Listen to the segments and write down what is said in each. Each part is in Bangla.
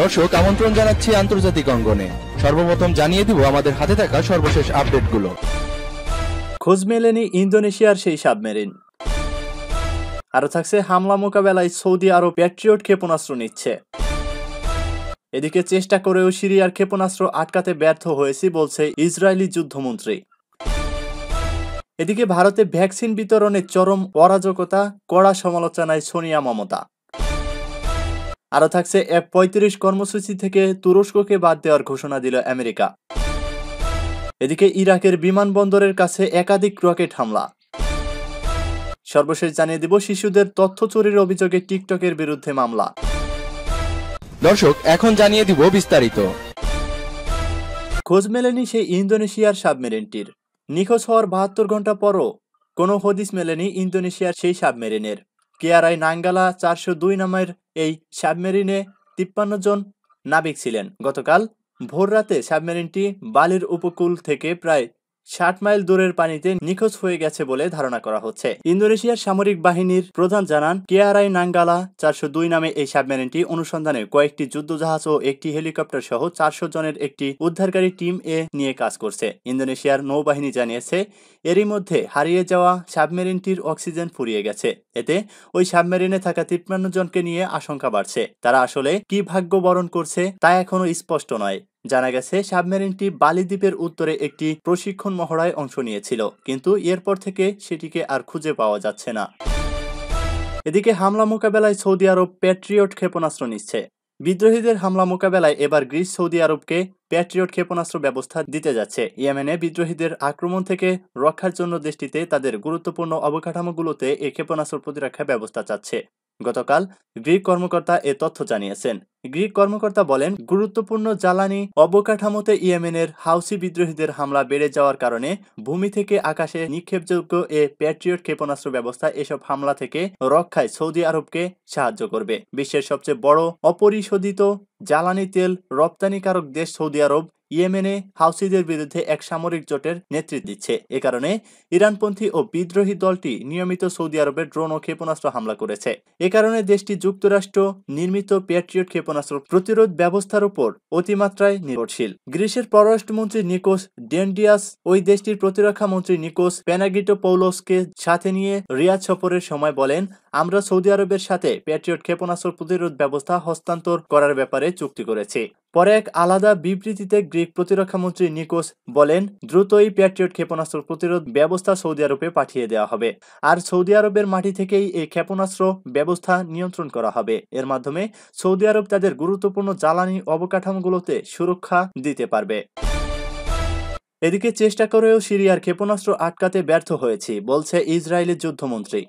দর্শক আমন্ত্রণ জানাচ্ছি আন্তর্জাতিক অঙ্গনে সর্বপ্রথম জানিয়ে দিব আমাদের হাতে থাকা সর্বশেষ আপডেটগুলো খোঁজ মেলেনি ইন্দোনেশিয়ার সেই সাবমেরিন আরও থাকছে হামলা মোকাবেলায় সৌদি আরব প্যাট্রিয়ট ক্ষেপণাস্ত্র নিচ্ছে এদিকে চেষ্টা করেও সিরিয়ার ক্ষেপণাস্ত্র আটকাতে ব্যর্থ হয়েছে বলছে ইসরায়েলি যুদ্ধমন্ত্রী এদিকে ভারতে ভ্যাকসিন বিতরণে চরম অরাজকতা কড়া সমালোচনায় সোনিয়া মমতা আরও থাকছে এফ পঁয়ত্রিশ কর্মসূচি থেকে তুরস্ককে বাদ দেওয়ার ঘোষণা দিল আমেরিকা এদিকে ইরাকের বিমানবন্দরের কাছে একাধিক রকেট হামলা সর্বশেষ জানিয়ে দিব শিশুদের তথ্য চুরির অভিযোগে টিকটকের বিরুদ্ধে মামলা দর্শক এখন জানিয়ে দিব বিস্তারিত খোঁজ মেলেনি সেই ইন্দোনেশিয়ার সাবমেরিনটির নিখোঁজ হওয়ার বাহাত্তর ঘন্টা পরও কোনো হদিস মেলেনি ইন্দোনেশিয়ার সেই সাবমেরিনের কেয়ারাই নাঙ্গালা চারশো দুই নামের এই সাবমেরিনে তিপ্পান্ন জন নাবিক ছিলেন গতকাল ভোররাতে সাবমেরিনটি বালির উপকূল থেকে প্রায় ষাট মাইল দূরের পানিতে নিখোঁজ হয়ে গেছে বলে ধারণা করা হচ্ছে ইন্দোনেশিয়ার সামরিক বাহিনীর প্রধান জানান কেয়ারাই নাঙ্গালা চারশো দুই নামে এই সাবমেরিনটি অনুসন্ধানে কয়েকটি যুদ্ধজাহাজ ও একটি হেলিকপ্টার সহ চারশো জনের একটি উদ্ধারকারী টিম এ নিয়ে কাজ করছে ইন্দোনেশিয়ার নৌবাহিনী জানিয়েছে এরই মধ্যে হারিয়ে যাওয়া সাবমেরিনটির অক্সিজেন ফুরিয়ে গেছে এতে ওই সাবমেরিনে থাকা তিপ্পান্ন জনকে নিয়ে আশঙ্কা বাড়ছে তারা আসলে কি ভাগ্য বরণ করছে তা এখনো স্পষ্ট নয় জানা গেছে সাবমেরিনটি বালিদ্বীপের উত্তরে একটি প্রশিক্ষণ মহড়ায় অংশ নিয়েছিল কিন্তু এরপর থেকে সেটিকে আর খুঁজে পাওয়া যাচ্ছে না এদিকে হামলা মোকাবেলায় সৌদি আরব প্যাট্রিয়ট ক্ষেপণাস্ত্র নিচ্ছে বিদ্রোহীদের হামলা মোকাবেলায় এবার গ্রিস সৌদি আরবকে প্যাট্রিয়ট ক্ষেপণাস্ত্র ব্যবস্থা দিতে যাচ্ছে ইয়েমেনে বিদ্রোহীদের আক্রমণ থেকে রক্ষার জন্য দেশটিতে তাদের গুরুত্বপূর্ণ অবকাঠামোগুলোতে এই ক্ষেপণাস্ত্র প্রতিরক্ষা ব্যবস্থা চাচ্ছে গতকাল গ্রিক কর্মকর্তা এ তথ্য জানিয়েছেন গ্রিক কর্মকর্তা বলেন গুরুত্বপূর্ণ জ্বালানি অবকাঠামোতে ইয়েমেনের হাউসি বিদ্রোহীদের হামলা বেড়ে যাওয়ার কারণে ভূমি থেকে আকাশে নিক্ষেপযোগ্য এ প্যাট্রিয়ট ক্ষেপণাস্ত্র ব্যবস্থা এসব হামলা থেকে রক্ষায় সৌদি আরবকে সাহায্য করবে বিশ্বের সবচেয়ে বড় অপরিশোধিত জ্বালানি তেল রপ্তানিকারক দেশ সৌদি আরব ইয়েমেনে হাউসিদের বিরুদ্ধে এক সামরিক জোটের নেতৃত্ব দিচ্ছে এ কারণে ইরানপন্থী ও বিদ্রোহী দলটি নিয়মিত সৌদি আরবের ড্রোন ও ক্ষেপণাস্ত্র হামলা করেছে এ কারণে দেশটি যুক্তরাষ্ট্র নির্মিত প্যাট্রিয়ট ক্ষেপণাস্ত্র প্রতিরোধ ব্যবস্থার উপর অতিমাত্রায় নির্ভরশীল গ্রিসের পররাষ্ট্রমন্ত্রী নিকোস ডেন্ডিয়াস ওই দেশটির প্রতিরক্ষা মন্ত্রী নিকোস প্যানাগিটো পৌলসকে সাথে নিয়ে রিয়াজ সফরের সময় বলেন আমরা সৌদি আরবের সাথে প্যাট্রিয়ট ক্ষেপণাস্ত্র প্রতিরোধ ব্যবস্থা হস্তান্তর করার ব্যাপারে চুক্তি করেছি পরে এক আলাদা বিবৃতিতে গ্রিক প্রতিরক্ষামন্ত্রী নিকোস বলেন দ্রুতই প্যাট্রিয়ট ক্ষেপণাস্ত্র প্রতিরোধ ব্যবস্থা সৌদি আরবে পাঠিয়ে দেওয়া হবে আর সৌদি আরবের মাটি থেকেই এই ক্ষেপণাস্ত্র ব্যবস্থা নিয়ন্ত্রণ করা হবে এর মাধ্যমে সৌদি আরব তাদের গুরুত্বপূর্ণ জ্বালানি অবকাঠামোগুলোতে সুরক্ষা দিতে পারবে এদিকে চেষ্টা করেও সিরিয়ার ক্ষেপণাস্ত্র আটকাতে ব্যর্থ হয়েছি বলছে ইসরায়েলের যুদ্ধমন্ত্রী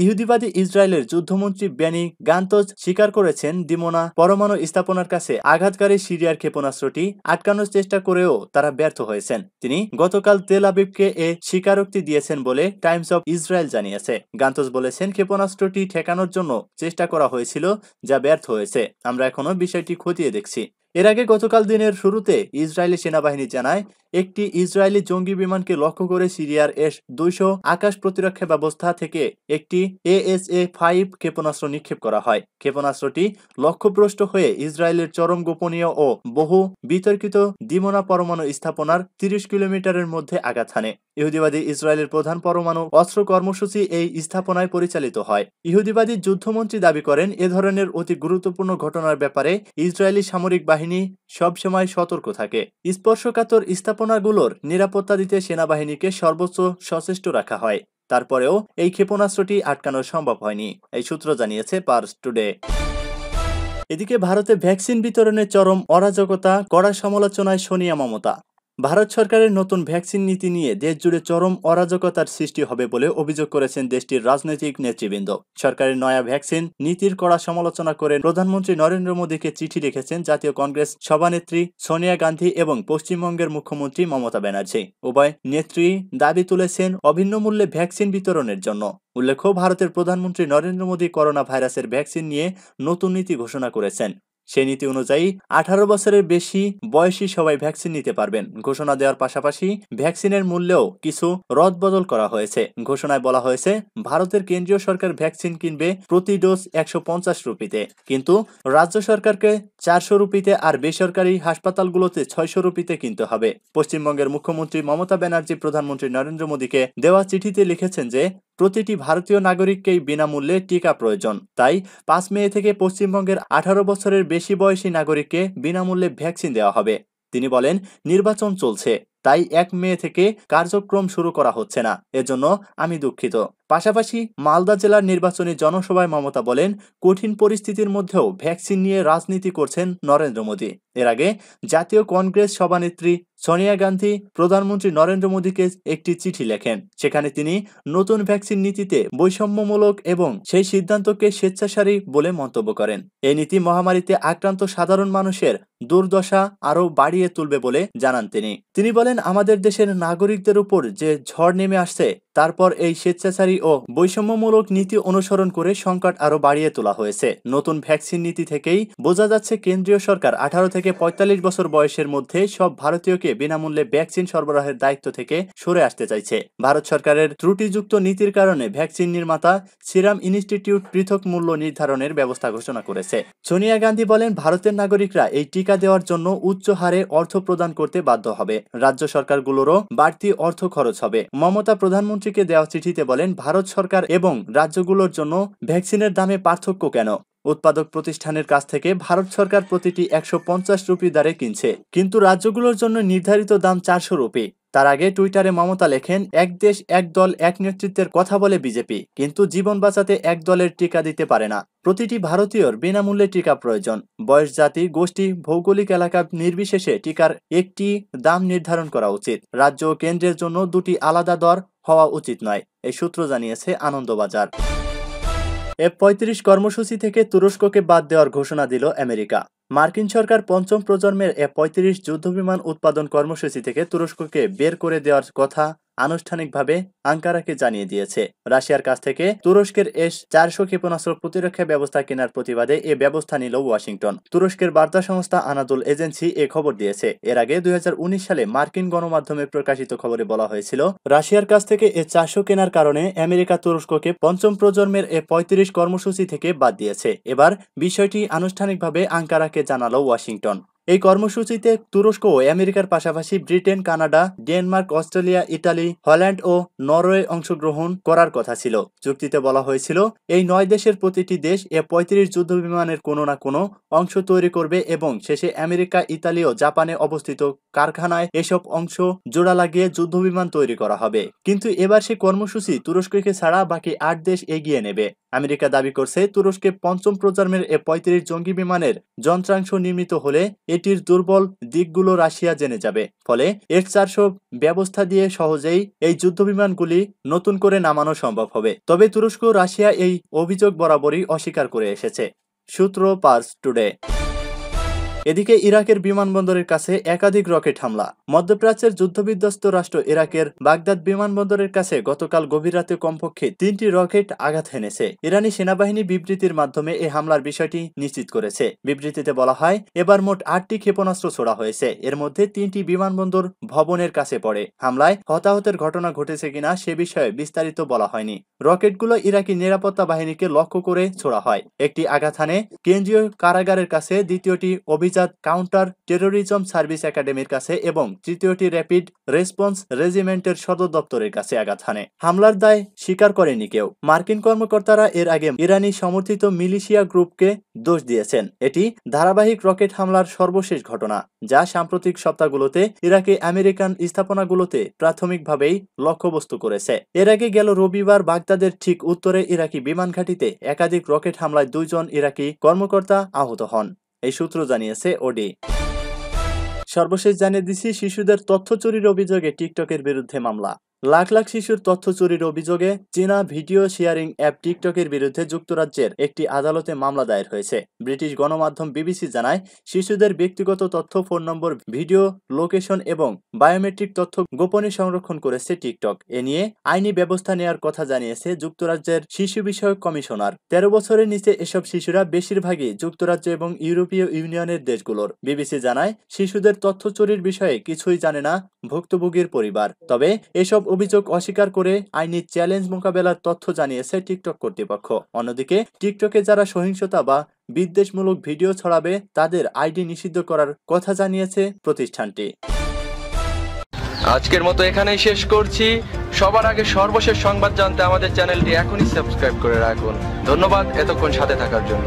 ইহুদিবাদী ইসরায়েলের যুদ্ধমন্ত্রী বেনি গান্তজ স্বীকার করেছেন দিমোনা পরমাণু স্থাপনার কাছে আঘাতকারী সিরিয়ার ক্ষেপণাস্ত্রটি আটকানোর চেষ্টা করেও তারা ব্যর্থ হয়েছেন তিনি গতকাল তেল আবিবকে এ স্বীকারোক্তি দিয়েছেন বলে টাইমস অব ইসরায়েল জানিয়েছে গান্তজ বলেছেন ক্ষেপণাস্ত্রটি ঠেকানোর জন্য চেষ্টা করা হয়েছিল যা ব্যর্থ হয়েছে আমরা এখনও বিষয়টি খতিয়ে দেখছি এর আগে গতকাল দিনের শুরুতে ইসরায়েলি সেনাবাহিনী জানায় একটি ইসরায়েলি জঙ্গি বিমানকে লক্ষ্য করে সিরিয়ার এস দুইশো আকাশ প্রতিরক্ষা ব্যবস্থা থেকে একটি এ এস এ ফাইভ ক্ষেপণাস্ত্র নিক্ষেপ করা হয় ক্ষেপণাস্ত্রটি লক্ষ্যভ্রষ্ট হয়ে ইসরায়েলের চরম গোপনীয় ও বহু বিতর্কিত দিমোনা পরমাণু স্থাপনার তিরিশ কিলোমিটারের মধ্যে আঘাত হানে ইহুদিবাদী ইসরায়েলের প্রধান পরমাণু অস্ত্র কর্মসূচি এই স্থাপনায় পরিচালিত হয় ইহুদিবাদী যুদ্ধমন্ত্রী দাবি করেন এ ধরনের অতি গুরুত্বপূর্ণ ঘটনার ব্যাপারে ইসরায়েলি সামরিক বাহিনী সবসময় সতর্ক থাকে স্পর্শকাতর স্থাপন ক্ষেপণাগুলোর নিরাপত্তা দিতে সেনাবাহিনীকে সর্বোচ্চ সচেষ্ট রাখা হয় তারপরেও এই ক্ষেপণাস্ত্রটি আটকানো সম্ভব হয়নি এই সূত্র জানিয়েছে পার্স টুডে এদিকে ভারতে ভ্যাকসিন বিতরণে চরম অরাজকতা কড়া সমালোচনায় সোনিয়া মমতা ভারত সরকারের নতুন ভ্যাকসিন নীতি নিয়ে দেশ জুড়ে চরম অরাজকতার সৃষ্টি হবে বলে অভিযোগ করেছেন দেশটির রাজনৈতিক নেতৃবৃন্দ সরকারের নয়া ভ্যাকসিন নীতির কড়া সমালোচনা করে প্রধানমন্ত্রী নরেন্দ্র মোদীকে চিঠি লিখেছেন জাতীয় কংগ্রেস সভানেত্রী সোনিয়া গান্ধী এবং পশ্চিমবঙ্গের মুখ্যমন্ত্রী মমতা ব্যানার্জি উভয় নেত্রী দাবি তুলেছেন অভিন্ন মূল্যে ভ্যাকসিন বিতরণের জন্য উল্লেখ্য ভারতের প্রধানমন্ত্রী নরেন্দ্র মোদী করোনা ভাইরাসের ভ্যাকসিন নিয়ে নতুন নীতি ঘোষণা করেছেন সেই নীতি অনুযায়ী আঠারো বছরের বেশি বয়সী সবাই ভ্যাকসিন নিতে পারবেন ঘোষণা দেওয়ার পাশাপাশি ভ্যাকসিনের মূল্যেও কিছু রদবদল করা হয়েছে ঘোষণায় বলা হয়েছে ভারতের কেন্দ্রীয় সরকার ভ্যাকসিন কিনবে প্রতি ডোজ একশো পঞ্চাশ রুপিতে কিন্তু রাজ্য সরকারকে চারশো রুপিতে আর বেসরকারি হাসপাতালগুলোতে ছয়শো রুপিতে কিনতে হবে পশ্চিমবঙ্গের মুখ্যমন্ত্রী মমতা ব্যানার্জি প্রধানমন্ত্রী নরেন্দ্র মোদীকে দেওয়া চিঠিতে লিখেছেন যে প্রতিটি ভারতীয় নাগরিককেই বিনামূল্যে টিকা প্রয়োজন তাই পাঁচ মে থেকে পশ্চিমবঙ্গের আঠারো বছরের বেশি বয়সী নাগরিককে বিনামূল্যে ভ্যাকসিন দেওয়া হবে তিনি বলেন নির্বাচন চলছে তাই এক মে থেকে কার্যক্রম শুরু করা হচ্ছে না এজন্য আমি দুঃখিত পাশাপাশি মালদা জেলার নির্বাচনী জনসভায় মমতা বলেন কঠিন পরিস্থিতির মধ্যেও ভ্যাকসিন নিয়ে রাজনীতি করছেন নরেন্দ্র মোদী এর আগে জাতীয় কংগ্রেস সভানেত্রী সোনিয়া গান্ধী প্রধানমন্ত্রী নরেন্দ্র মোদীকে একটি চিঠি লেখেন সেখানে তিনি নতুন ভ্যাকসিন নীতিতে বৈষম্যমূলক এবং সেই সিদ্ধান্তকে স্বেচ্ছাসারী বলে মন্তব্য করেন এই নীতি মহামারীতে আক্রান্ত সাধারণ মানুষের দুর্দশা আরও বাড়িয়ে তুলবে বলে জানান তিনি তিনি বলেন বলেন আমাদের দেশের নাগরিকদের উপর যে ঝড় নেমে আসছে তারপর এই স্বেচ্ছাচারী ও বৈষম্যমূলক নীতি অনুসরণ করে সংকট আরও বাড়িয়ে তোলা হয়েছে নতুন ভ্যাকসিন নীতি থেকেই বোঝা যাচ্ছে কেন্দ্রীয় সরকার আঠারো থেকে পঁয়তাল্লিশ বছর বয়সের মধ্যে সব ভারতীয়কে বিনামূল্যে ভ্যাকসিন সরবরাহের দায়িত্ব থেকে সরে আসতে চাইছে ভারত সরকারের ত্রুটিযুক্ত নীতির কারণে ভ্যাকসিন নির্মাতা সিরাম ইনস্টিটিউট পৃথক মূল্য নির্ধারণের ব্যবস্থা ঘোষণা করেছে সোনিয়া গান্ধী বলেন ভারতের নাগরিকরা এই টিকা দেওয়ার জন্য উচ্চ হারে অর্থ প্রদান করতে বাধ্য হবে রাজ্য রাজ্য সরকারগুলোরও বাড়তি অর্থ খরচ হবে মমতা প্রধানমন্ত্রীকে দেওয়া চিঠিতে বলেন ভারত সরকার এবং রাজ্যগুলোর জন্য ভ্যাকসিনের দামে পার্থক্য কেন উৎপাদক প্রতিষ্ঠানের কাছ থেকে ভারত সরকার প্রতিটি একশো পঞ্চাশ রুপি দ্বারে কিনছে কিন্তু রাজ্যগুলোর জন্য নির্ধারিত দাম চারশো রুপি তার আগে টুইটারে মমতা লেখেন এক দেশ এক দল এক নেতৃত্বের কথা বলে বিজেপি কিন্তু জীবন বাঁচাতে এক দলের টিকা দিতে পারে না প্রতিটি ভারতীয়র বিনামূল্যে টিকা প্রয়োজন বয়স জাতি গোষ্ঠী ভৌগোলিক এলাকা নির্বিশেষে টিকার একটি দাম নির্ধারণ করা উচিত রাজ্য ও কেন্দ্রের জন্য দুটি আলাদা দর হওয়া উচিত নয় এই সূত্র জানিয়েছে আনন্দবাজার এফ পঁয়ত্রিশ কর্মসূচি থেকে তুরস্ককে বাদ দেওয়ার ঘোষণা দিল আমেরিকা মার্কিন সরকার পঞ্চম প্রজন্মের এ পঁয়ত্রিশ যুদ্ধবিমান উৎপাদন কর্মসূচি থেকে তুরস্ককে বের করে দেওয়ার কথা আনুষ্ঠানিকভাবে আঙ্কারাকে জানিয়ে দিয়েছে রাশিয়ার কাছ থেকে তুরস্কের এস চারশো ক্ষেপণাস্ত্র প্রতিরক্ষা ব্যবস্থা কেনার প্রতিবাদে এ ব্যবস্থা নিল ওয়াশিংটন তুরস্কের বার্তা সংস্থা আনাদুল এজেন্সি এ খবর দিয়েছে এর আগে দুই সালে মার্কিন গণমাধ্যমে প্রকাশিত খবরে বলা হয়েছিল রাশিয়ার কাছ থেকে এ চারশো কেনার কারণে আমেরিকা তুরস্ককে পঞ্চম প্রজন্মের এ পঁয়ত্রিশ কর্মসূচি থেকে বাদ দিয়েছে এবার বিষয়টি আনুষ্ঠানিকভাবে আঙ্কারাকে জানালো ওয়াশিংটন এই কর্মসূচিতে তুরস্ক ও আমেরিকার পাশাপাশি Britain Canada Denmark Australia Italy Holland ও নরওয়ে অংশগ্রহণ করার কথা ছিল চুক্তিতে বলা হয়েছিল এই নয় দেশের প্রতিটি দেশ এ পঁয়ত্রিশ যুদ্ধ বিমানের কোনো না কোনো অংশ তৈরি করবে এবং শেষে আমেরিকা ইতালি ও জাপানে অবস্থিত কারখানায় এসব অংশ জোড়া লাগিয়ে যুদ্ধ বিমান তৈরি করা হবে কিন্তু এবার সেই কর্মসূচি তুরস্ককে ছাড়া বাকি আট দেশ এগিয়ে নেবে আমেরিকা দাবি করছে তুরস্কে পঞ্চম প্রজন্মের এ পঁয়ত্রিশ জঙ্গি বিমানের যন্ত্রাংশ নির্মিত হলে এটির দুর্বল দিকগুলো রাশিয়া জেনে যাবে ফলে এর চারশো ব্যবস্থা দিয়ে সহজেই এই যুদ্ধবিমানগুলি নতুন করে নামানো সম্ভব হবে তবে তুরস্ক রাশিয়া এই অভিযোগ বরাবরই অস্বীকার করে এসেছে সূত্র পার্স টুডে এদিকে ইরাকের বিমানবন্দরের কাছে একাধিক রকেট হামলা মধ্যপ্রাচ্যের যুদ্ধবিধ্বস্ত রাষ্ট্র ইরাকের বাগদাদ বিমানবন্দরের কাছে গতকাল গভীর রাতে কমপক্ষে তিনটি রকেট আঘাত হেনেছে ইরানি সেনাবাহিনী বিবৃতির মাধ্যমে এই হামলার বিষয়টি নিশ্চিত করেছে বিবৃতিতে বলা হয় এবার মোট আটটি ক্ষেপণাস্ত্র ছোড়া হয়েছে এর মধ্যে তিনটি বিমানবন্দর ভবনের কাছে পড়ে হামলায় হতাহতের ঘটনা ঘটেছে কিনা সে বিষয়ে বিস্তারিত বলা হয়নি রকেটগুলো ইরাকি নিরাপত্তা বাহিনীকে লক্ষ্য করে ছোড়া হয় একটি আঘাত হানে কেন্দ্রীয় কারাগারের কাছে দ্বিতীয়টি অভিযোগ অভিজাত কাউন্টার টেরোরিজম সার্ভিস একাডেমির কাছে এবং তৃতীয়টি র্যাপিড রেসপন্স রেজিমেন্টের সদর দপ্তরের কাছে আঘাত হানে হামলার দায় স্বীকার করেনি কেউ মার্কিন কর্মকর্তারা এর আগে ইরানি সমর্থিত মিলিশিয়া গ্রুপকে দোষ দিয়েছেন এটি ধারাবাহিক রকেট হামলার সর্বশেষ ঘটনা যা সাম্প্রতিক সপ্তাহগুলোতে ইরাকে আমেরিকান স্থাপনাগুলোতে প্রাথমিকভাবেই লক্ষ্যবস্তু করেছে এর আগে গেল রবিবার বাগদাদের ঠিক উত্তরে ইরাকি বিমান ঘাঁটিতে একাধিক রকেট হামলায় দুইজন ইরাকি কর্মকর্তা আহত হন এই সূত্র জানিয়েছে ওডি সর্বশেষ জানিয়ে দিছি শিশুদের তথ্য চুরির অভিযোগে টিকটকের বিরুদ্ধে মামলা লাখ লাখ শিশুর তথ্য চুরির অভিযোগে চীনা ভিডিও শেয়ারিং অ্যাপ টিকটকের বিরুদ্ধে যুক্তরাজ্যের একটি আদালতে মামলা দায়ের হয়েছে ব্রিটিশ গণমাধ্যম বিবিসি জানায় শিশুদের ব্যক্তিগত তথ্য ফোন নম্বর ভিডিও লোকেশন এবং বায়োমেট্রিক তথ্য গোপনে সংরক্ষণ করেছে টিকটক এ নিয়ে আইনি ব্যবস্থা নেওয়ার কথা জানিয়েছে যুক্তরাজ্যের শিশু বিষয়ক কমিশনার তেরো বছরের নিচে এসব শিশুরা বেশিরভাগই যুক্তরাজ্য এবং ইউরোপীয় ইউনিয়নের দেশগুলোর বিবিসি জানায় শিশুদের তথ্য চুরির বিষয়ে কিছুই জানে না ভুক্তভোগীর পরিবার তবে এসব অভিযোগ অস্বীকার করে আইনি চ্যালেঞ্জ মোকাবেলার তথ্য জানিয়েছে টিকটক কর্তৃপক্ষ অন্যদিকে টিকটকে যারা সহিংসতা বা বিদ্বেষমূলক ভিডিও ছড়াবে তাদের আইডি নিষিদ্ধ করার কথা জানিয়েছে প্রতিষ্ঠানটি আজকের মতো এখানেই শেষ করছি সবার আগে সর্বশেষ সংবাদ জানতে আমাদের চ্যানেলটি এখনই সাবস্ক্রাইব করে রাখুন ধন্যবাদ এতক্ষণ সাথে থাকার জন্য